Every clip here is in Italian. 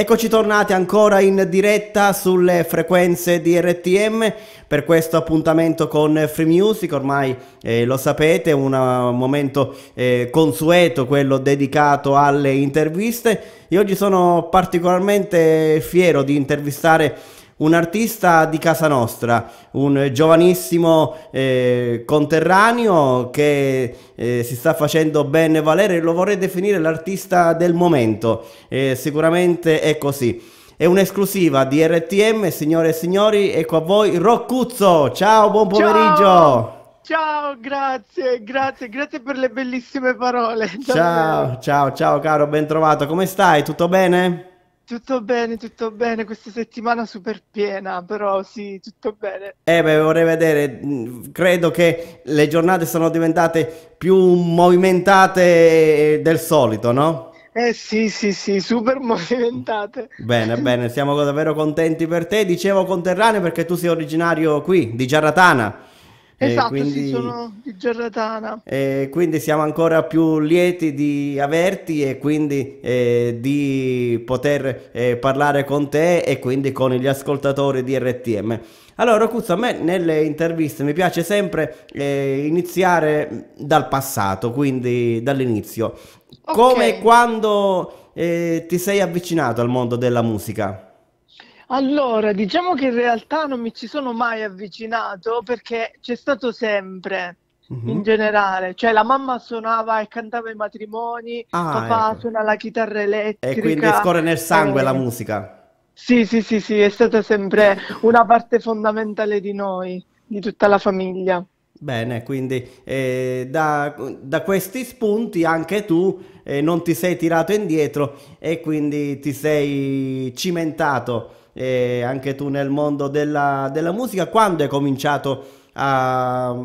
Eccoci tornati ancora in diretta sulle frequenze di RTM per questo appuntamento con Free Music, ormai eh, lo sapete, una, eh, un momento eh, consueto quello dedicato alle interviste. Io oggi sono particolarmente fiero di intervistare un artista di casa nostra, un giovanissimo eh, conterraneo che eh, si sta facendo ben valere, lo vorrei definire l'artista del momento, eh, sicuramente è così. È un'esclusiva di RTM, signore e signori, ecco a voi Roccuzzo, ciao, buon pomeriggio! Ciao. Ciao, grazie, grazie, grazie per le bellissime parole. Ciao, ciao, ciao, caro, ben trovato. Come stai? Tutto bene? Tutto bene, tutto bene, questa settimana super piena, però sì, tutto bene. Eh beh, vorrei vedere, credo che le giornate sono diventate più movimentate del solito, no? Eh sì, sì, sì, super movimentate. Bene, bene, siamo davvero contenti per te. Dicevo conterraneo perché tu sei originario qui, di Giarratana. Esatto, quindi, sì, sono di Giordatana. quindi siamo ancora più lieti di averti e quindi eh, di poter eh, parlare con te e quindi con gli ascoltatori di RTM. Allora, Cuzzo, a me nelle interviste mi piace sempre eh, iniziare dal passato, quindi dall'inizio. Okay. Come e quando eh, ti sei avvicinato al mondo della musica? Allora, diciamo che in realtà non mi ci sono mai avvicinato perché c'è stato sempre mm-hmm. in mhm. generale, cioè la mamma suonava e cantava i matrimoni, ah, papà ecco. suona la chitarra elettrica. E quindi scorre nel sangue eh, la musica. Sì, sì, sì, sì, è stata sempre una parte fondamentale di noi, di tutta la famiglia. Bene, quindi eh, da, da, questi spunti anche tu eh, non ti sei tirato indietro e quindi ti sei cimentato eh, anche tu nel mondo della, della musica, quando hai cominciato a,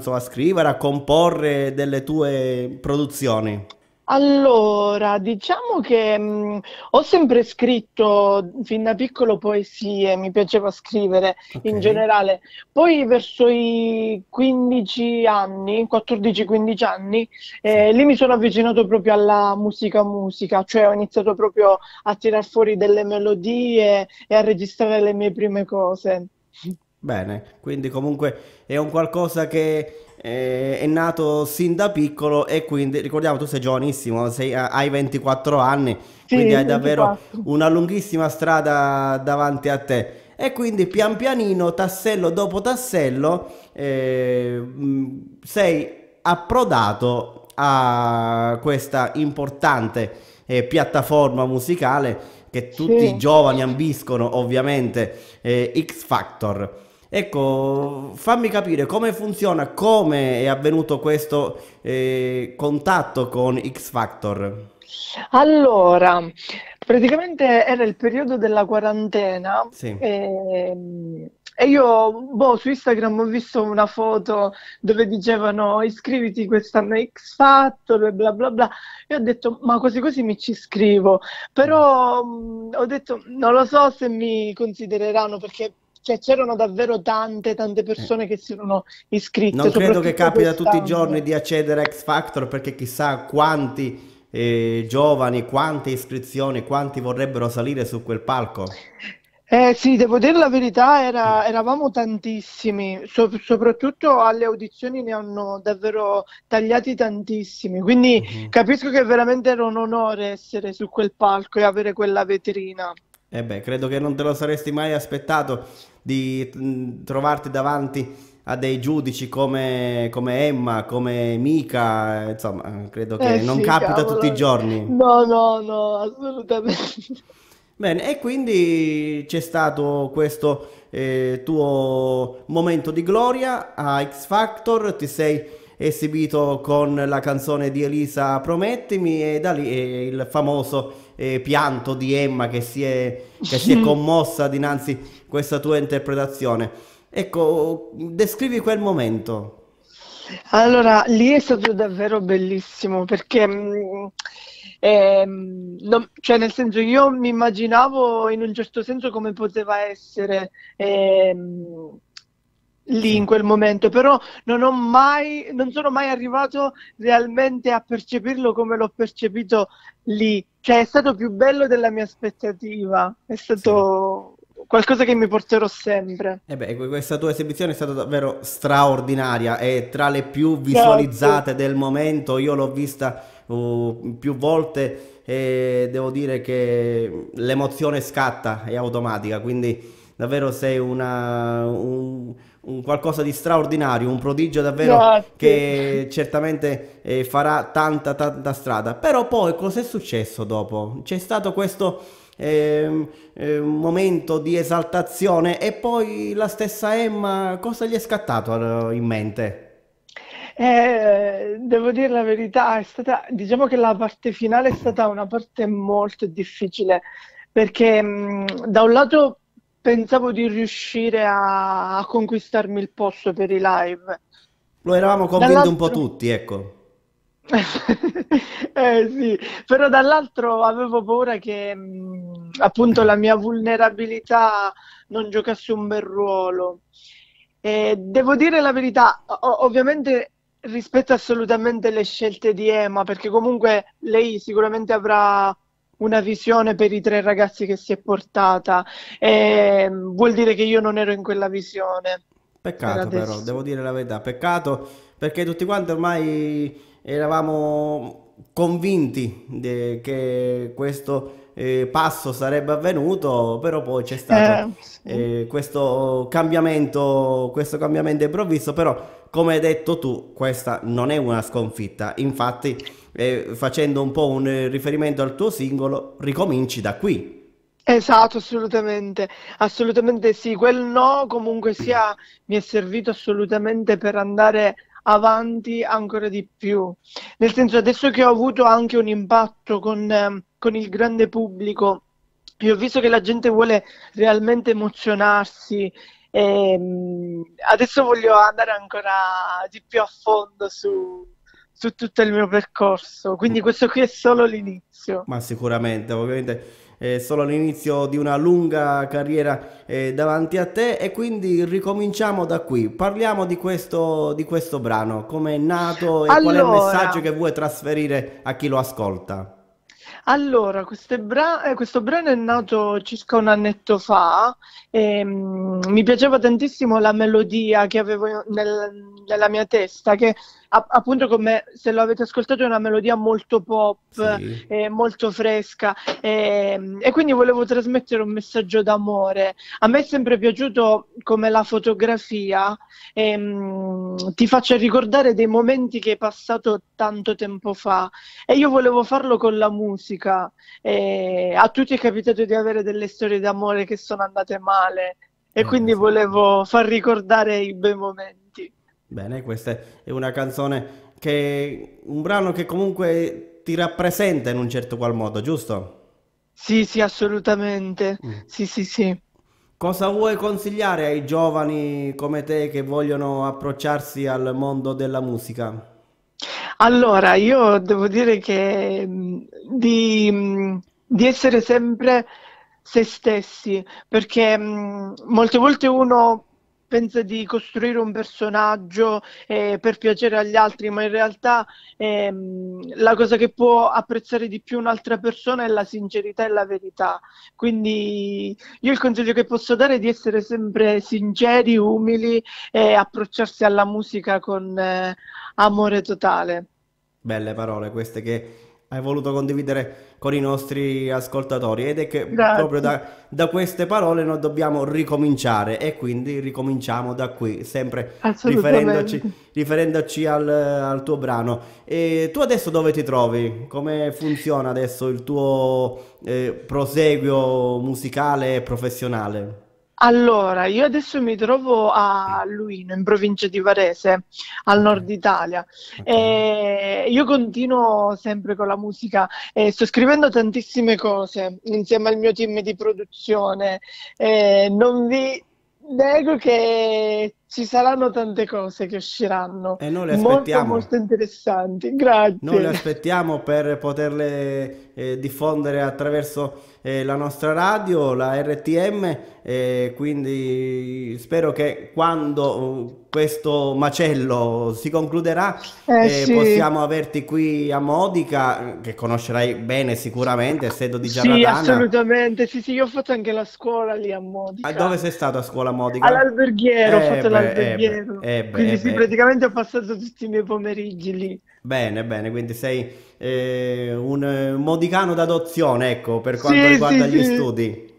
so, a scrivere, a comporre delle tue produzioni? Allora, diciamo che mh, mm, ho sempre scritto fin da piccolo poesie, mi piaceva scrivere in generale. Poi verso i 15 anni, 14-15 anni, eh, Sì. lì mi sono avvicinato proprio alla musica musica, cioè ho iniziato proprio a tirar fuori delle melodie e a registrare le mie prime cose. Bene, quindi comunque è un qualcosa che eh, è nato sin da piccolo e quindi ricordiamo tu sei giovanissimo, sei, eh, hai 24 anni, sì, quindi hai davvero 24. una lunghissima strada davanti a te. E quindi pian pianino, tassello dopo tassello, eh, mm, sei approdato a questa importante eh, piattaforma musicale che tutti sì. i giovani ambiscono, ovviamente, eh, X Factor. Ecco, fammi capire come funziona, come è avvenuto questo eh, contatto con X Factor. Allora, praticamente era il periodo della quarantena sì. e, ehm, e, io boh, su Instagram ho visto una foto dove dicevano iscriviti quest'anno a X Factor e bla bla bla e ho detto ma quasi quasi mi ci iscrivo però mh, mm, ho detto non lo so se mi considereranno perché cioè c'erano davvero tante, tante eh. persone che si erano iscritte. Non credo che capita tutti i giorni di accedere a X Factor perché chissà quanti eh, giovani, quante iscrizioni, quanti vorrebbero salire su quel palco. Eh sì, devo dire la verità, era, mm. eravamo tantissimi, so, soprattutto alle audizioni ne hanno davvero tagliati tantissimi, quindi uh mm-hmm. -huh. capisco che veramente era un onore essere su quel palco e avere quella vetrina. E eh beh, credo che non te lo saresti mai aspettato di mm, trovarti davanti a dei giudici come, come Emma, come Mika, insomma, credo che eh sì, non capita cavolo. tutti i giorni. No, no, no, assolutamente. Bene, e quindi c'è stato questo eh, tuo momento di gloria a X Factor, ti sei esibito con la canzone di Elisa Promettimi e da lì il famoso eh, pianto di Emma che si è, che si è commossa dinanzi a questa tua interpretazione. Ecco, descrivi quel momento. Allora, lì è stato davvero bellissimo perché... eh, non, cioè nel senso io mi immaginavo in un certo senso come poteva essere eh, lì in quel momento, però non ho mai, non sono mai arrivato realmente a percepirlo come l'ho percepito lì. Cioè è stato più bello della mia aspettativa, è stato sì. qualcosa che mi porterò sempre. E eh beh, questa tua esibizione è stata davvero straordinaria, è tra le più visualizzate Grazie. del momento, io l'ho vista uh, più volte e devo dire che l'emozione scatta, è automatica, quindi davvero sei una... Un un qualcosa di straordinario, un prodigio davvero Grazie. che certamente eh, farà tanta tanta strada. Però poi cos'è successo dopo? C'è stato questo eh, eh, momento di esaltazione e poi la stessa Emma cosa gli è scattato eh, in mente? Eh, devo dire la verità, è stata, diciamo che la parte finale è stata una parte molto difficile perché mh, mm, da un lato pensavo di riuscire a, a conquistarmi il posto per i live. Lo eravamo convinti Dall'altro... un po' tutti, ecco. eh sì, però dall'altro avevo paura che mh, mm, appunto la mia vulnerabilità non giocasse un bel ruolo. Eh, devo dire la verità, ov- ovviamente rispetto assolutamente le scelte di Emma, perché comunque lei sicuramente avrà una visione per i tre ragazzi che si è portata. E ehm, vuol dire che io non ero in quella visione. Peccato per però, devo dire la verità, peccato perché tutti quanti ormai eravamo convinti de- che questo eh, passo sarebbe avvenuto, però poi c'è stato eh, sì. eh, questo, cambiamento, questo cambiamento improvviso, però come hai detto tu, questa non è una sconfitta, infatti eh, facendo un po' un riferimento al tuo singolo, ricominci da qui. Esatto, assolutamente, assolutamente sì. Quel no comunque sia mi è servito assolutamente per andare avanti ancora di più. Nel senso adesso che ho avuto anche un impatto con, eh, con il grande pubblico, io ho visto che la gente vuole realmente emozionarsi e ehm, adesso voglio andare ancora di più a fondo su, su tutto il mio percorso. Quindi mm. questo qui è solo l'inizio. Ma sicuramente, ovviamente è solo l'inizio di una lunga carriera eh, davanti a te e quindi ricominciamo da qui. Parliamo di questo, di questo brano, come è nato e allora, qual è il messaggio che vuoi trasferire a chi lo ascolta. Allora, bra eh, questo brano è nato circa un annetto fa e mm, mi piaceva tantissimo la melodia che avevo nel, nella mia testa, che appunto come se lo avete ascoltato è una melodia molto pop, sì. eh, molto fresca eh, e quindi volevo trasmettere un messaggio d'amore. A me è sempre piaciuto come la fotografia ehm, ti faccia ricordare dei momenti che hai passato tanto tempo fa e io volevo farlo con la musica. Eh, a tutti è capitato di avere delle storie d'amore che sono andate male e eh, quindi volevo far ricordare i bei momenti. Bene, questa è una canzone che un brano che comunque ti rappresenta in un certo qual modo, giusto? Sì, sì, assolutamente. Mm. Sì, sì, sì. Cosa vuoi consigliare ai giovani come te che vogliono approcciarsi al mondo della musica? Allora, io devo dire che mm, di, mm, di essere sempre se stessi, perché mm, molte volte uno pensa di costruire un personaggio eh, per piacere agli altri, ma in realtà ehm, la cosa che può apprezzare di più un'altra persona è la sincerità e la verità. Quindi io il consiglio che posso dare è di essere sempre sinceri, umili e approcciarsi alla musica con eh, amore totale. Belle parole queste che hai voluto condividere con i nostri ascoltatori ed è che Grazie. proprio da, da, queste parole noi dobbiamo ricominciare e quindi ricominciamo da qui, sempre riferendoci, riferendoci al, al, tuo brano. E tu adesso dove ti trovi? Come funziona adesso il tuo eh, proseguio musicale e professionale? Allora, io adesso mi trovo a Luino, in provincia di Varese, al nord Italia. E io continuo sempre con la musica e sto scrivendo tantissime cose insieme al mio team di produzione. E non vi nego che ci saranno tante cose che usciranno. E noi le aspettiamo. Molto, molto interessanti. Grazie. Noi le aspettiamo per poterle eh, diffondere attraverso eh, la nostra radio, la RTM, eh, quindi spero che quando uh, questo macello si concluderà eh, eh, sì. possiamo averti qui a Modica, che conoscerai bene sicuramente, essendo di Giardana. Sì, assolutamente, sì, sì, io ho fatto anche la scuola lì a Modica. A ah, dove sei stato a scuola a Modica? All'alberghiero, ho eh, fatto l'alberghiero. Quindi sì, praticamente ho passato tutti i miei pomeriggi lì. Bene, bene, quindi sei eh, eh, un modicano d'adozione, ecco, per quanto Sì, riguarda sì, gli sì. studi.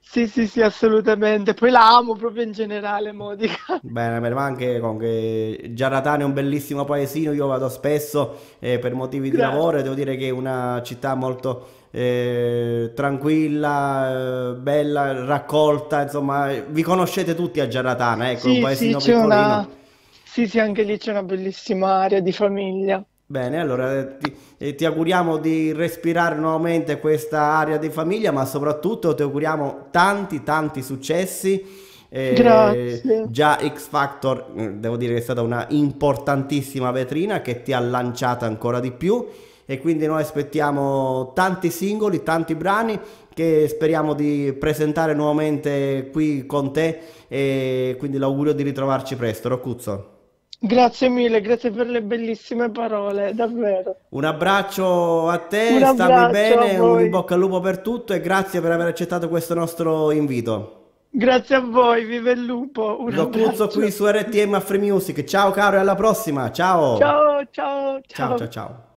Sì, sì, sì, assolutamente. Poi la amo proprio in generale, Modica. Bene, bene, ma anche con che Giarratano è un bellissimo paesino, io vado spesso eh, per motivi di lavoro e devo dire che è una città molto eh, tranquilla, eh, bella, raccolta, insomma, eh, vi conoscete tutti a Giaratana, ecco, è un Sì, sì, paesino c'è una... Sì, sì, anche lì c'è una bellissima area di famiglia. Bene, allora eh, ti, eh, ti, auguriamo di respirare nuovamente questa area di famiglia, ma soprattutto ti auguriamo tanti, tanti successi. Eh, Grazie. Già X Factor, mm, devo dire che è stata una importantissima vetrina che ti ha lanciata ancora di più e quindi noi aspettiamo tanti singoli, tanti brani che speriamo di presentare nuovamente qui con te e quindi l'augurio di ritrovarci presto. Rocuzzo. Grazie mille, grazie per le bellissime parole, davvero. Un abbraccio a te, stai bene, un in bocca al lupo per tutto e grazie per aver accettato questo nostro invito. Grazie a voi, vive il lupo. Un Lo puzzo qui su RTM Free Music. Ciao caro e alla prossima. Ciao ciao ciao. Ciao ciao ciao. ciao.